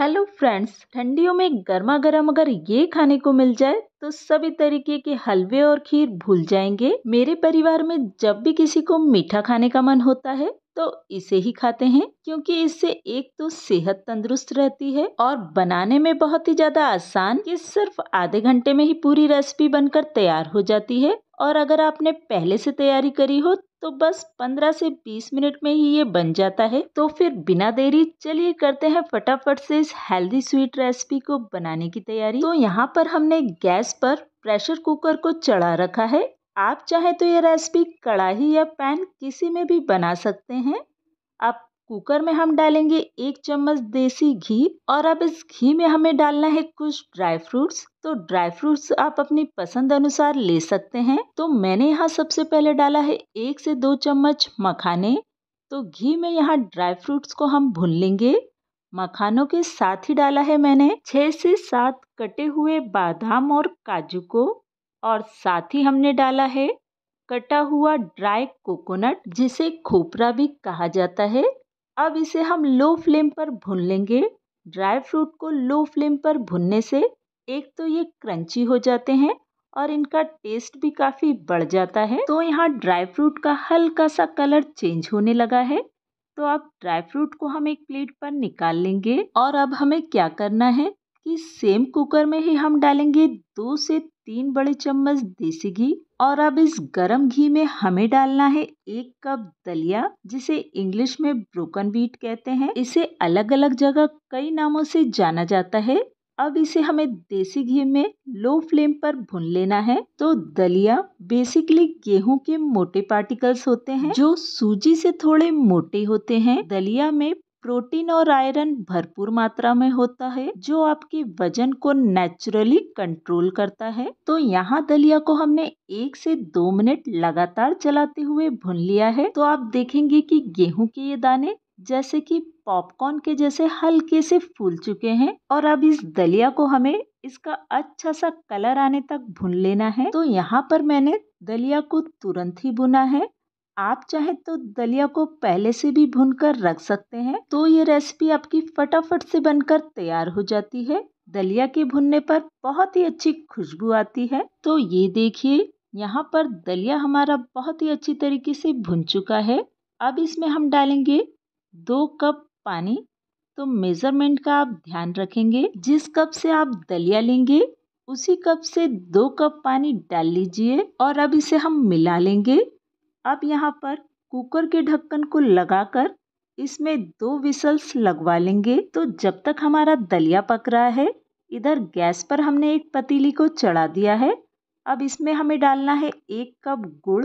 hello friends ठंडियों में गर्मा गर्म अगर ये खाने को मिल जाए तो सभी तरीके के हलवे और खीर भूल जाएंगे मेरे परिवार में जब भी किसी को मीठा खाने का मन होता है तो इसे ही खाते हैं क्योंकि इससे एक तो सेहत तंदुरुस्त रहती है और बनाने में बहुत ही ज्यादा आसान ये सिर्फ आधे घंटे में ही पूरी रेसिपी बनकर तैयार हो जाती है और अगर आपने पहले से तैयारी करी हो तो बस 15 से 20 मिनट में ही ये बन जाता है तो फिर बिना देरी चलिए करते हैं फटाफट से इस हेल्दी स्वीट रेसिपी को बनाने की तैयारी तो यहाँ पर हमने गैस पर प्रेशर कुकर को चढ़ा रखा है आप चाहे तो ये रेसिपी कड़ाही या पैन किसी में भी बना सकते हैं आप कुकर में हम डालेंगे एक चम्मच देसी घी और अब इस घी में हमें डालना है कुछ ड्राई फ्रूट्स तो ड्राई फ्रूट्स आप अपनी पसंद अनुसार ले सकते हैं तो मैंने यहाँ सबसे पहले डाला है एक से दो चम्मच मखाने तो घी में यहाँ ड्राई फ्रूट्स को हम भून लेंगे मखानों के साथ ही डाला है मैंने छः से सात कटे हुए बादाम और काजू को और साथ ही हमने डाला है कटा हुआ ड्राई कोकोनट जिसे खोपरा भी कहा जाता है अब इसे हम लो फ्लेम पर भून लेंगे ड्राई फ्रूट को लो फ्लेम पर भुनने से एक तो ये क्रंची हो जाते हैं और इनका टेस्ट भी काफ़ी बढ़ जाता है तो यहाँ ड्राई फ्रूट का हल्का सा कलर चेंज होने लगा है तो आप ड्राई फ्रूट को हम एक प्लेट पर निकाल लेंगे और अब हमें क्या करना है कि सेम कुकर में ही हम डालेंगे दो से तीन बड़े चम्मच देसी घी और अब इस गरम घी में हमें डालना है एक कप दलिया जिसे इंग्लिश में ब्रोकन बीट कहते हैं इसे अलग अलग जगह कई नामों से जाना जाता है अब इसे हमें देसी घी में लो फ्लेम पर भून लेना है तो दलिया बेसिकली गेहूं के मोटे पार्टिकल्स होते हैं जो सूजी से थोड़े मोटे होते हैं दलिया में प्रोटीन और आयरन भरपूर मात्रा में होता है जो आपके वजन को नेचुरली कंट्रोल करता है तो यहाँ दलिया को हमने एक से दो मिनट लगातार चलाते हुए भुन लिया है तो आप देखेंगे कि गेहूं के ये दाने जैसे कि पॉपकॉर्न के जैसे हल्के से फूल चुके हैं और अब इस दलिया को हमें इसका अच्छा सा कलर आने तक भुन लेना है तो यहाँ पर मैंने दलिया को तुरंत ही भुना है आप चाहे तो दलिया को पहले से भी भून कर रख सकते हैं तो ये रेसिपी आपकी फटाफट से बनकर तैयार हो जाती है दलिया के भुनने पर बहुत ही अच्छी खुशबू आती है तो ये देखिए यहाँ पर दलिया हमारा बहुत ही अच्छी तरीके से भुन चुका है अब इसमें हम डालेंगे दो कप पानी तो मेज़रमेंट का आप ध्यान रखेंगे जिस कप से आप दलिया लेंगे उसी कप से दो कप पानी डाल लीजिए और अब इसे हम मिला लेंगे अब यहाँ पर कुकर के ढक्कन को लगाकर इसमें दो विसल्स लगवा लेंगे तो जब तक हमारा दलिया पक रहा है इधर गैस पर हमने एक पतीली को चढ़ा दिया है अब इसमें हमें डालना है एक कप गुड़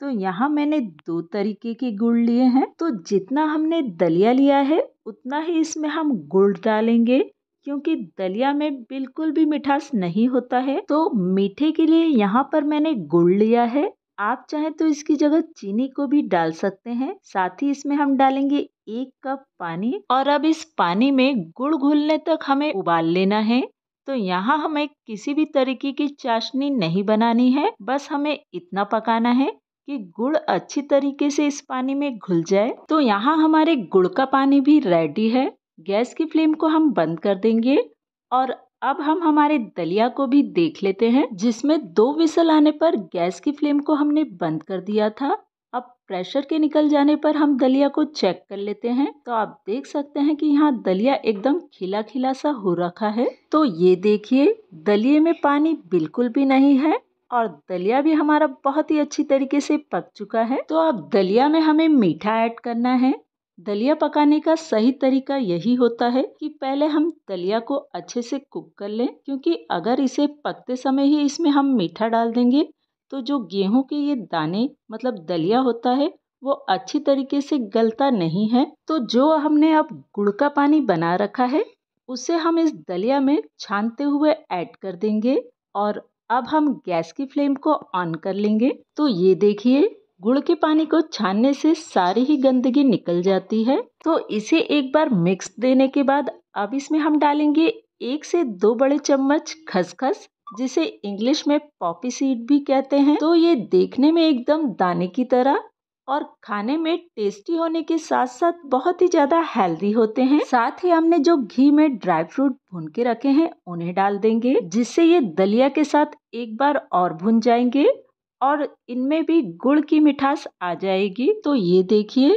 तो यहाँ मैंने दो तरीके के गुड़ लिए हैं तो जितना हमने दलिया लिया है उतना ही इसमें हम गुड़ डालेंगे क्योंकि दलिया में बिल्कुल भी मिठास नहीं होता है तो मीठे के लिए यहाँ पर मैंने गुड़ लिया है आप चाहें तो इसकी जगह चीनी को भी डाल सकते हैं साथ ही इसमें हम डालेंगे एक कप पानी और अब इस पानी में गुड़ घुलने तक हमें उबाल लेना है तो यहाँ हमें किसी भी तरीके की चाशनी नहीं बनानी है बस हमें इतना पकाना है कि गुड़ अच्छी तरीके से इस पानी में घुल जाए तो यहाँ हमारे गुड़ का पानी भी रेडी है गैस की फ्लेम को हम बंद कर देंगे और अब हम हमारे दलिया को भी देख लेते हैं जिसमें दो विसल आने पर गैस की फ्लेम को हमने बंद कर दिया था अब प्रेशर के निकल जाने पर हम दलिया को चेक कर लेते हैं तो आप देख सकते हैं कि यहाँ दलिया एकदम खिला खिला सा हो रखा है तो ये देखिए दलिए में पानी बिल्कुल भी नहीं है और दलिया भी हमारा बहुत ही अच्छी तरीके से पक चुका है तो अब दलिया में हमें मीठा ऐड करना है दलिया पकाने का सही तरीका यही होता है कि पहले हम दलिया को अच्छे से कुक कर लें क्योंकि अगर इसे पकते समय ही इसमें हम मीठा डाल देंगे तो जो गेहूं के ये दाने मतलब दलिया होता है वो अच्छी तरीके से गलता नहीं है तो जो हमने अब गुड़ का पानी बना रखा है उसे हम इस दलिया में छानते हुए ऐड कर देंगे और अब हम गैस की फ्लेम को ऑन कर लेंगे तो ये देखिए गुड़ के पानी को छानने से सारी ही गंदगी निकल जाती है तो इसे एक बार मिक्स देने के बाद अब इसमें हम डालेंगे एक से दो बड़े चम्मच खसखस जिसे इंग्लिश में पॉपी सीड भी कहते हैं तो ये देखने में एकदम दाने की तरह और खाने में टेस्टी होने के साथ साथ बहुत ही ज़्यादा हेल्दी होते हैं साथ ही हमने जो घी में ड्राई फ्रूट भून के रखे हैं उन्हें डाल देंगे जिससे ये दलिया के साथ एक बार और भुन जाएंगे और इनमें भी गुड़ की मिठास आ जाएगी तो ये देखिए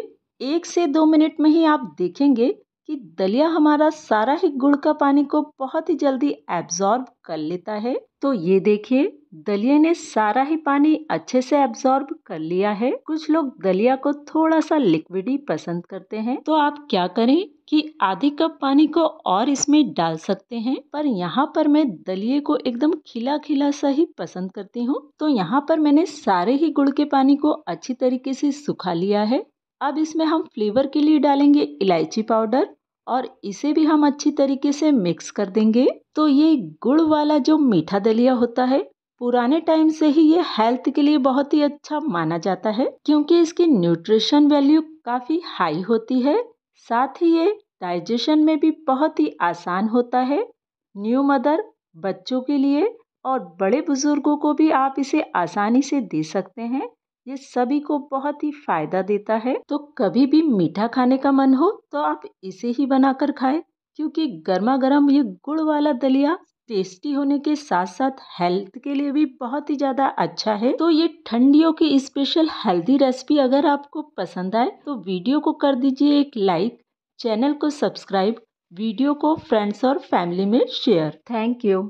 एक से दो मिनट में ही आप देखेंगे कि दलिया हमारा सारा ही गुड़ का पानी को बहुत ही जल्दी एब्जॉर्ब कर लेता है तो ये देखिए दलिए ने सारा ही पानी अच्छे से एब्जॉर्ब कर लिया है कुछ लोग दलिया को थोड़ा सा लिक्विड ही पसंद करते हैं तो आप क्या करें कि आधे कप पानी को और इसमें डाल सकते हैं पर यहाँ पर मैं दलिए को एकदम खिला खिला सा ही पसंद करती हूँ तो यहाँ पर मैंने सारे ही गुड़ के पानी को अच्छी तरीके से सुखा लिया है अब इसमें हम फ्लेवर के लिए डालेंगे इलायची पाउडर और इसे भी हम अच्छी तरीके से मिक्स कर देंगे तो ये गुड़ वाला जो मीठा दलिया होता है पुराने टाइम से ही ये हेल्थ के लिए बहुत ही अच्छा माना जाता है क्योंकि इसकी न्यूट्रिशन वैल्यू काफ़ी हाई होती है साथ ही ये डाइजेशन में भी बहुत ही आसान होता है न्यू मदर बच्चों के लिए और बड़े बुज़ुर्गों को भी आप इसे आसानी से दे सकते हैं ये सभी को बहुत ही फायदा देता है तो कभी भी मीठा खाने का मन हो तो आप इसे ही बनाकर खाएं क्योंकि गर्मा गर्म ये गुड़ वाला दलिया टेस्टी होने के साथ साथ हेल्थ के लिए भी बहुत ही ज़्यादा अच्छा है तो ये ठंडियों की स्पेशल हेल्दी रेसिपी अगर आपको पसंद आए तो वीडियो को कर दीजिए एक लाइक चैनल को सब्सक्राइब वीडियो को फ्रेंड्स और फैमिली में शेयर थैंक यू